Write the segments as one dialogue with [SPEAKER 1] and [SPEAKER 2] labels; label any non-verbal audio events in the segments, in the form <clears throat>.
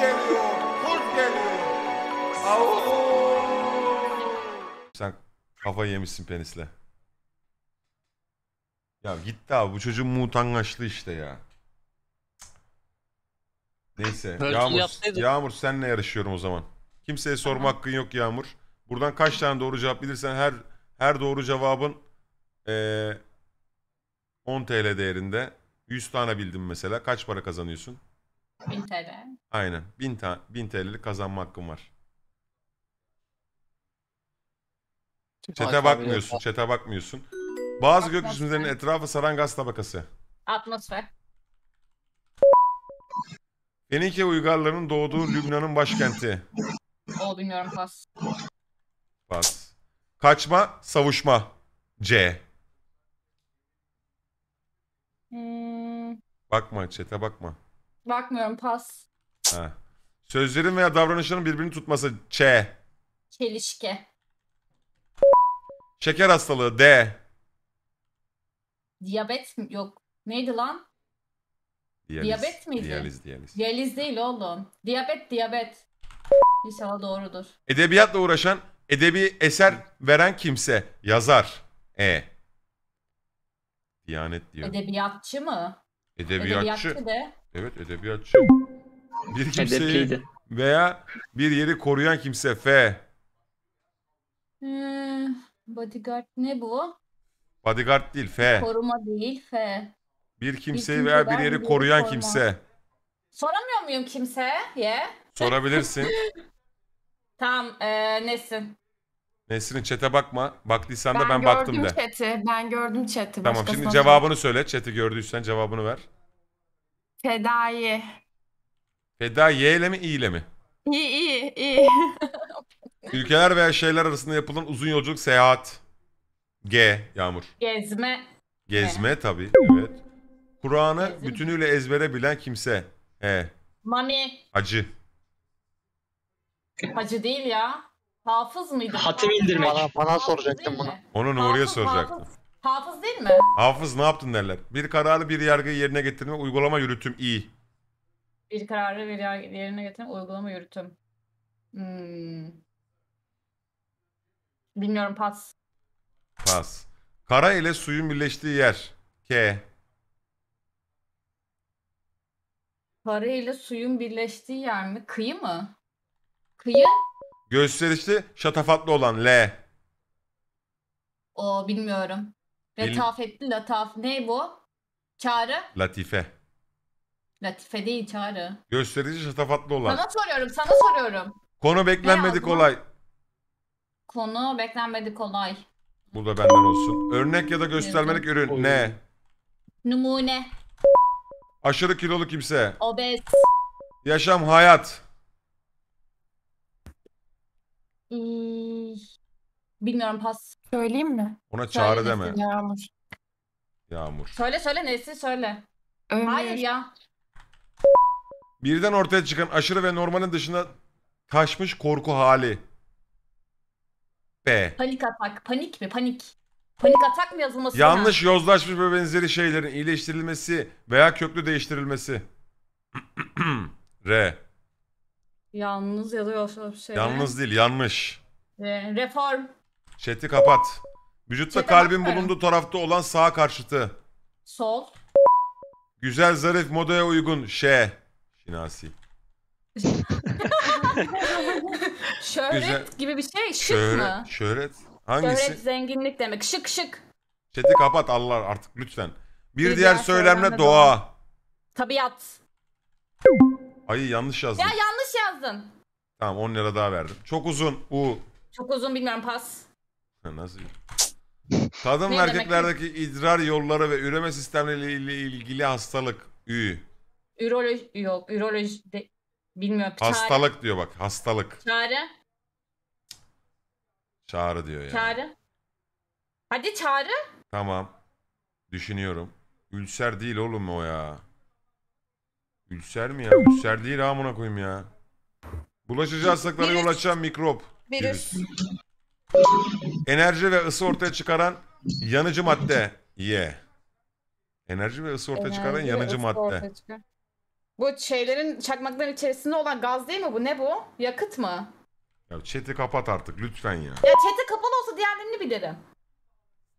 [SPEAKER 1] geliyor, kurt geliyor. Au. Sen kafayı yemişsin penisle. Ya gitti abi bu çocuğun mutangaçlı işte ya. Neyse Böyle Yağmur, yapsaydım. Yağmur senle yarışıyorum o zaman. Kimseye sorma hakkın yok Yağmur. Buradan kaç tane doğru cevap bilirsen her her doğru cevabın eee 10 TL değerinde. 100 tane bildim mesela. Kaç para kazanıyorsun? 1000 TL. Aynen. 1000, ta- bin TL'lik kazanma hakkım var. Çete bakmıyorsun. Çete bakmıyorsun. Bazı Atmosfer. gökyüzünün etrafı saran gaz tabakası. Atmosfer. Fenike uygarlarının doğduğu Lübnan'ın başkenti. O bilmiyorum pas. Pas. Kaçma, savuşma. C. Hmm, Bakma çete bakma. Bakmıyorum pas. Ha. Sözlerin veya davranışların birbirini tutması. Ç. Çelişki. Şeker hastalığı. D. Diyabet mi? Yok. Neydi lan?
[SPEAKER 2] Diyaliz. Diyabet miydi? Diyaliz,
[SPEAKER 1] diyaliz. Diyaliz değil oğlum. Diyabet, diyabet. İnşallah doğrudur. Edebiyatla uğraşan, edebi eser veren kimse. Yazar. E. Diyanet diyor. Edebiyatçı mı? Edebiyatçı. Edebiyatçı de. Evet edebiyatçı. Bir kimseyi Edepliydi. veya bir yeri koruyan kimse. F. Ee, bodyguard ne bu? Bodyguard değil F. Koruma değil. F. Bir kimseyi veya bir yeri koruyan koruma. kimse. Soramıyor muyum kimseye? Yeah. Sorabilirsin. <laughs> Tamam. ee, Nesin. Nesrin çete bakma. Baktıysan da ben baktım de. Ben gördüm chat'i. Ben gördüm chat'i. Tamam şimdi cevabını söyle. Chat'i gördüysen cevabını ver. Fedai. Feda Y ile mi İ ile mi? İyi iyi iyi. Ülkeler veya şeyler arasında yapılan uzun yolculuk seyahat. G. Yağmur. Gezme. Gezme tabi Evet. Kur'an'ı bütünüyle ezbere bilen kimse. E. Mami. Hacı. Hacı değil ya. Hafız mıydı? Hatim indirmek. Bana, bana Hafız soracaktın bunu. Onu Nuriye Hafız, soracaktım. hafız. Hafız değil mi? Hafız ne yaptın derler. Bir kararı bir yargı yerine getirme uygulama yürütüm iyi. Bir kararı bir yargı yerine getiren uygulama yürütüm. Hmm. Bilmiyorum pas. Pas. Kara ile suyun birleştiği yer. K. Kara ile suyun birleştiği yer mi? Kıyı mı? Kıyı? Gösterişli şatafatlı olan L. O bilmiyorum. Letafetli lataf. Ne bu? Çağrı? Latife. Latife değil çağrı. Gösterici şatafatlı olan. Sana soruyorum sana soruyorum. Konu beklenmedik olay. Konu beklenmedik olay. Bu da benden olsun. Örnek ya da göstermelik ürün. Ne? Numune. Aşırı kilolu kimse. Obez. Yaşam hayat. Bilmiyorum pas. Söyleyeyim mi? Ona çağrı deme. Yağmur. Yağmur. Söyle söyle nesi söyle. Ömür. Hayır ya. Birden ortaya çıkan aşırı ve normalin dışında taşmış korku hali. B. Panik atak. Panik mi? Panik. Panik atak mı yazılması? Yanlış yozlaşmış ve benzeri şeylerin iyileştirilmesi veya köklü değiştirilmesi. <clears throat> R. Yalnız ya da yoksa bir şey. Yalnız değil yanlış. Re- ee, Reform. Chat'i kapat. Vücutta Chat'e kalbin bakmıyorum. bulunduğu tarafta olan sağ karşıtı. Sol. Güzel zarif modaya uygun. Ş. Şinasi. <laughs> Şöhret Güzel. gibi bir şey. Şık mı? Şöhret. Hangisi? Şöhret zenginlik demek. Şık şık. Chat'i kapat Allah artık lütfen. Bir, diğer, şey söylemle doğa. Tabiat. Ay yanlış yazdım. Ya yanlış yazdın. Tamam 10 lira daha verdim. Çok uzun. U. Çok uzun bilmiyorum pas. Nasıl? <laughs> Kadın ve Ne demek erkeklerdeki idrar yolları ve üreme sistemleriyle ilgili hastalık. Ü. Üroloji yok. Üroloji de, bilmiyorum. Çare- Hastalık diyor bak. Hastalık. Çare. Çağrı diyor yani. Çare. Hadi çağrı. Tamam. Düşünüyorum. Ülser değil oğlum o ya. Ülser mi ya? Ülser değil amına koyayım ya. Bulaşıcı hastalıklara yol açan mikrop. Virüs. Enerji ve ısı ortaya çıkaran yanıcı madde Y. Enerji ve ısı ortaya Enerji, çıkaran yanıcı madde. Bu şeylerin çakmakların içerisinde olan gaz değil mi bu? Ne bu? Yakıt mı? Ya chat'i kapat artık lütfen ya. Ya chat'i kapalı olsa diğerlerini bilirim.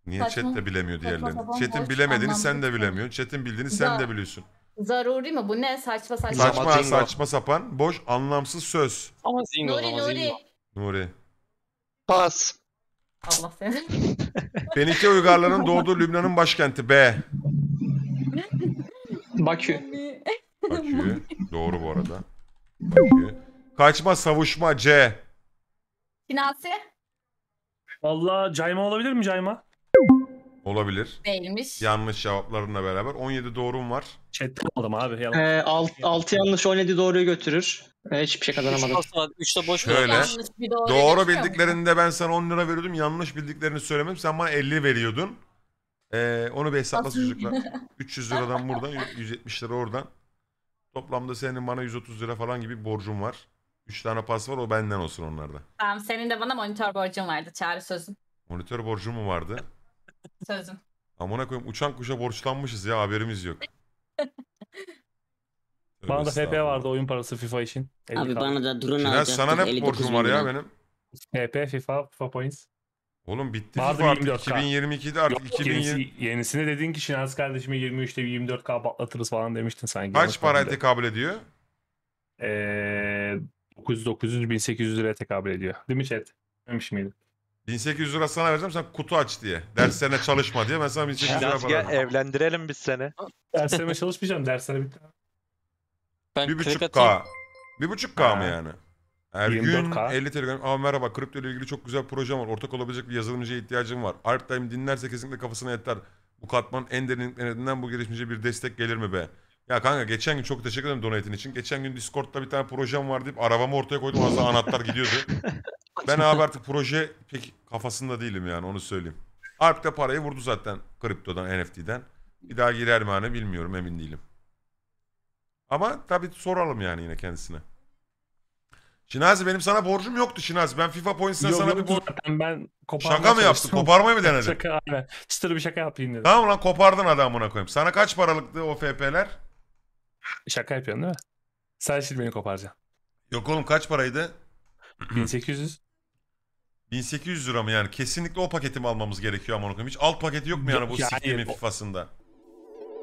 [SPEAKER 1] Niye Saçma. chat de bilemiyor sapan, diğerlerini? Chat'in boş, bilemediğini sen de anlamsız. Şey. bilemiyorsun. Chat'in bildiğini sen de biliyorsun. Zaruri mi bu? Ne saçma saçma. Saçma saçma sapan boş anlamsız söz. Ama Zingo Nuri Nuri. Nuri. Pas. Allah seni. Fenike <laughs> uygarlarının doğduğu Lübnan'ın başkenti B. Bakü. Bakü. Doğru bu arada. Bakü. Kaçma savuşma C. Şinasi. Vallahi cayma olabilir mi cayma? Olabilir. Değilmiş. Yanlış cevaplarınla beraber. 17 doğrum var. Chat'te aldım abi. Yalan. Ee, 6, 6 yanlış 17 doğruyu götürür. Ee, hiçbir şey kazanamadım. 3 de boş Şöyle. bir doğru, doğru bildiklerinde ben sana 10 lira veriyordum. Yanlış bildiklerini söylemedim. Sen bana 50 veriyordun. Ee, onu bir hesapla çocuklar. 300 <laughs> liradan buradan 170 lira oradan. Toplamda senin bana 130 lira falan gibi borcum var. 3 tane pas var o benden olsun onlarda. Tamam senin de bana monitör borcun vardı çağrı sözün. Monitör borcu mu vardı? Sözüm. Amına koyayım uçan kuşa borçlanmışız ya haberimiz yok. Öyle
[SPEAKER 2] <laughs> Bana da FP
[SPEAKER 1] vardı oyun parası FIFA için. Abi kaldı. bana da drone Şinel alacaktım. sana ne 59 borcum var ya benim? FP, FIFA, FIFA Points. Oğlum bitti Vardı FIFA 24K. 2022'de artık Yok, 2020 yenisi, yenisini dedin ki Şinaz kardeşime 23'te 24K patlatırız falan demiştin sanki. kaç Yanlış paraya hatırlıyorum. tekabül ediyor? Ee, 900 900 1800 liraya tekabül ediyor. Değil mi chat? Demiş miydi? 1800 lira sana vereceğim sen kutu aç diye. Derslerine çalışma diye. Ben sana 1800 lira Biraz para gel evlendirelim biz seni. Derslerime çalışmayacağım. Derslere bitti. Ben Bir buçuk crack atayım. K. Bir buçuk K mı yani? Ergün 24 50 telegram. Aa merhaba kripto ile ilgili çok güzel projem var. Ortak olabilecek bir yazılımcıya ihtiyacım var. Alptime dinlerse kesinlikle kafasına yeter. Bu katman en derinliklerinden bu gelişmece bir destek gelir mi be? Ya kanka geçen gün çok teşekkür ederim donate'in için. Geçen gün Discord'da bir tane projem var deyip arabamı ortaya koydum. Az daha anahtar gidiyordu. <laughs> Ben abi artık proje pek kafasında değilim yani onu söyleyeyim. Alp de parayı vurdu zaten kriptodan, NFT'den. Bir daha girer mi hani bilmiyorum emin değilim. Ama tabii soralım yani yine kendisine. Şinazi benim sana borcum yoktu Şinazi. Ben FIFA Points'ten sana bir borcum... Zaten ben Şaka mı yaptın? Koparmayı mı denedin? şaka aynen. Çıtır bir şaka yapayım dedim. Tamam lan kopardın adamına koyayım. Sana kaç paralıktı o FP'ler? Şaka yapıyorsun değil mi? Sen şimdi beni koparacaksın. Yok oğlum kaç paraydı? 1800. 1800 lira mı yani? Kesinlikle o paketi mi almamız gerekiyor amına koyayım? Hiç alt paketi yok mu yani bu yani, siktiğimin o... FIFA'sında?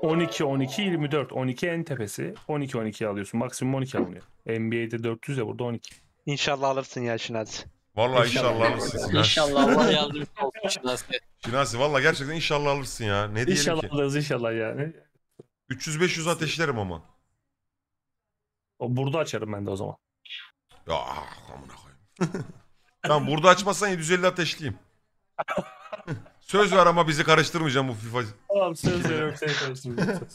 [SPEAKER 1] 12 12 24 12 en tepesi. 12 12 alıyorsun. Maksimum 12 alınıyor. NBA'de 400 ya burada 12. İnşallah alırsın ya Şinaz. Vallahi inşallah, inşallah alırsın ya İnşallah Allah yardımcı olsun Şinaz. Şinaz valla gerçekten inşallah alırsın ya. Ne diyelim inşallah ki? İnşallah alırız inşallah yani. 300-500 ateşlerim ama. O burada açarım ben de o zaman. Ya ah, amına koyayım. <laughs> Tamam burada açmazsan 750 ateşliyim. Söz ver ama bizi karıştırmayacağım bu FIFA. Tamam söz veriyorum seni karıştırmayacağım.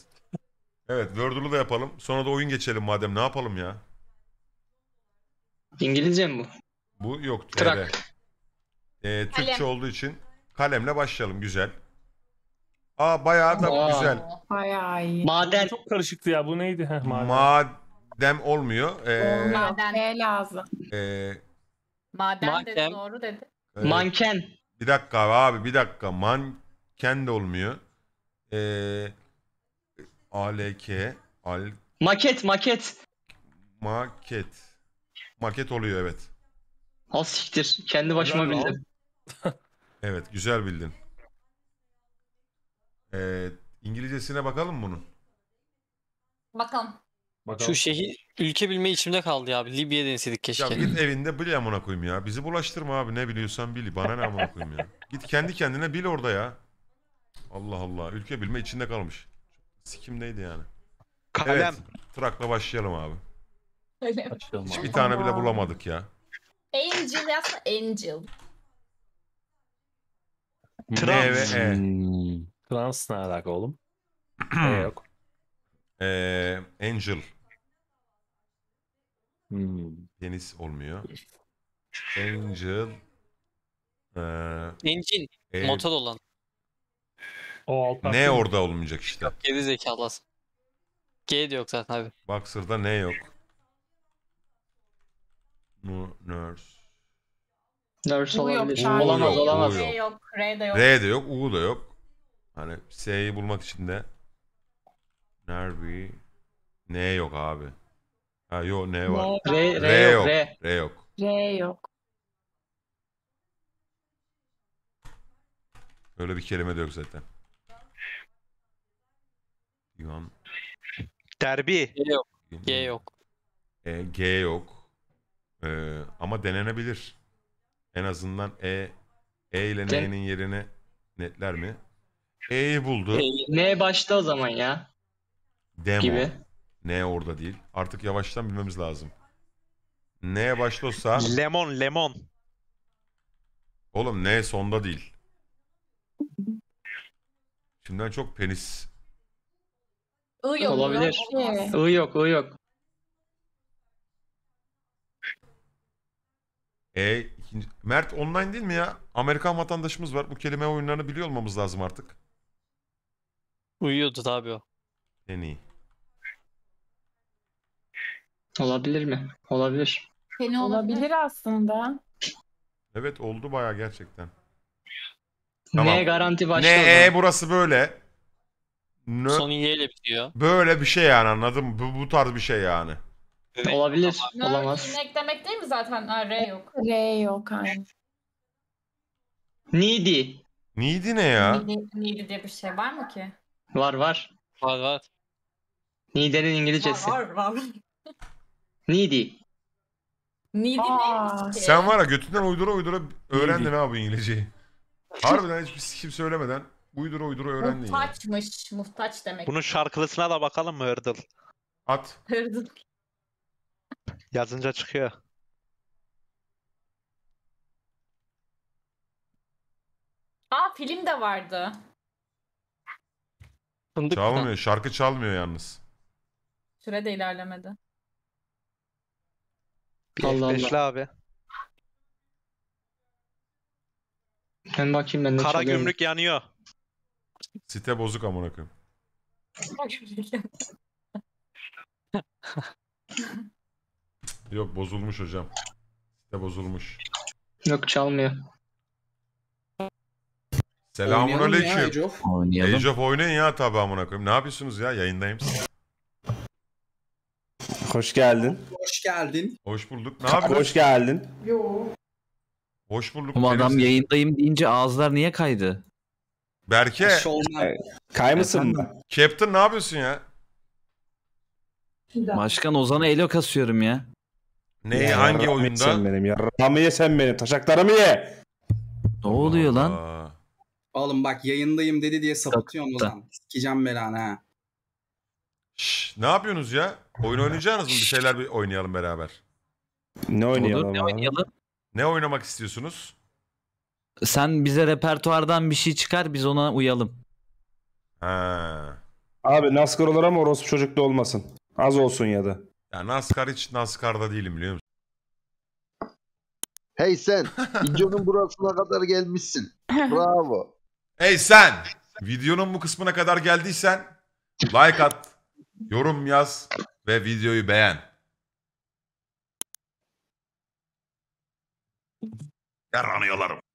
[SPEAKER 1] evet Wordle'u da yapalım. Sonra da oyun geçelim madem ne yapalım ya. İngilizce mi bu? Bu yok. Trak. Ee, Türkçe Kalem. olduğu için kalemle başlayalım güzel. Aa bayağı da Aa. güzel. Bayağı iyi. Maden. Çok karışıktı ya bu neydi? Heh, maden. Madem olmuyor. Ee, Maden. Ne lazım? Ee, Madem, Madem. dedi doğru dedi. Evet. Manken. Bir dakika abi bir dakika. Manken de olmuyor. Ee, ALK. Al, Maket maket. maket. Maket oluyor evet. Al siktir. Kendi başıma Helal bildim. Evet güzel bildin. Ee, İngilizcesine bakalım bunun. Bakalım. Bakalım. Şu şehir Ülke bilme içimde kaldı ya abi. Libya denseydik keşke. Ya git evinde bil amına koyayım ya. Bizi bulaştırma abi. Ne biliyorsan bil. Bana ne amına koyayım ya. Git kendi kendine bil orada ya. Allah Allah. Ülke bilme içinde kalmış. Sikim neydi yani. Kalem. Evet. Trakla başlayalım abi. Öyle Hiç bir tane bile bulamadık ya. Angel yazsana Angel. Trans. E E. Trans ne alaka oğlum? <clears throat> e yok. Ee, Angel. Hmm. Deniz olmuyor. Angel. Ee, Engine. Ev- Motor olan. O ne orada olmayacak işte. Geri zekalı aslında. G de yok zaten abi. Boxer'da ne yok. Nu- Nurse. Nurse yok, olabilir. Charlie. Olamaz olamaz. yok. Ne yok, de yok. R de yok, U da yok. Hani S'yi bulmak için de Nervi N yok abi. Ha yo ne var. R, R, R, yok. R. R yok. R yok. Öyle bir kelime de yok zaten. Yuan. Derbi. G yok. G yok. E, G yok. E, ama denenebilir. En azından E, E ile G. N'nin yerine netler mi? E'yi buldu. E, N başta o zaman ya. Demo. Gibi. Ne orada değil. Artık yavaştan bilmemiz lazım. Ne başlıyorsa... Lemon, lemon. Oğlum ne sonda değil. Şimdiden çok penis. I yok. Olabilir. Şey. I yok, I yok. E ikinci... Mert online değil mi ya? Amerikan vatandaşımız var. Bu kelime oyunlarını biliyor olmamız lazım artık. Uyuyordu tabii o. En iyi. Olabilir mi? Olabilir. Seni olabilir. Olabilir aslında. Evet oldu baya gerçekten.
[SPEAKER 2] Tamam. Ne garanti başladı? Ne e,
[SPEAKER 1] burası böyle. Nö. Sonu yeyle bitiyor. Böyle bir şey yani anladım. Bu, bu tarz bir şey yani. Olabilir. Nerd Olamaz. Ne demek değil mi zaten? Ha, R yok. R yok aynı. Needy. Neydi ne ya? Needy needy diye bir şey var mı ki? Var var. Var var. Needy'nin İngilizcesi. Var var. Needy. Needy neymiş ki? Sen var ya götünden uydura uydura öğrendin abi İngilizceyi. Harbiden hiç kimse söylemeden uydura uydura öğrendin ya. Muhtaçmış. Muhtaç demek. Bunun şarkılısına da bakalım mı Hurdle? At. Hurdle. Yazınca çıkıyor. Aa film de vardı. Fındık Çalmıyor. Şarkı çalmıyor yalnız. Süre de ilerlemedi. Allah Allah. f abi. Ben bakayım ben ne Kara çalıyorum. gümrük yanıyor. Site bozuk amına koyayım. <laughs> Yok bozulmuş hocam. Site bozulmuş. Yok çalmıyor.
[SPEAKER 2] Selamun Oynayalım aleyküm. Age
[SPEAKER 1] of oynayın ya tabi amına koyayım. Ne yapıyorsunuz ya? Yayındayım. Hoş geldin. Hoş geldin. Hoş bulduk. Ne yapıyorsun? Hoş geldin. Yo. Hoş bulduk. Ama adam Deniz. yayındayım deyince ağızlar niye kaydı? Berke. Şovlar. Şey kaymasın mı? Captain ne yapıyorsun ya? Başkan Ozan'a elo kasıyorum ya. Neyi ya, hangi oyunda? Sen benim ya. Ramı ye sen benim. Taşaklarımı ye. Ne oluyor Aa. lan? Oğlum bak yayındayım dedi diye sapıtıyorum Ozan. Sikeceğim belanı ha. Şş, ne yapıyorsunuz ya? Oyun oynayacaksınız mı? Bir şeyler bir oynayalım beraber. Ne oynayalım? Olur, ne oynayalım? Ne oynamak istiyorsunuz? Sen bize repertuardan bir şey çıkar biz ona uyalım. Ha. Abi NASCAR olur ama orospu çocuklu olmasın. Az olsun ya da. Ya NASCAR hiç NASCAR'da değilim biliyor musun? Hey sen, <laughs> videonun burasına kadar gelmişsin. Bravo. Hey sen, videonun bu kısmına kadar geldiysen like at, Yorum yaz ve videoyu beğen. Yaranıyorlarım.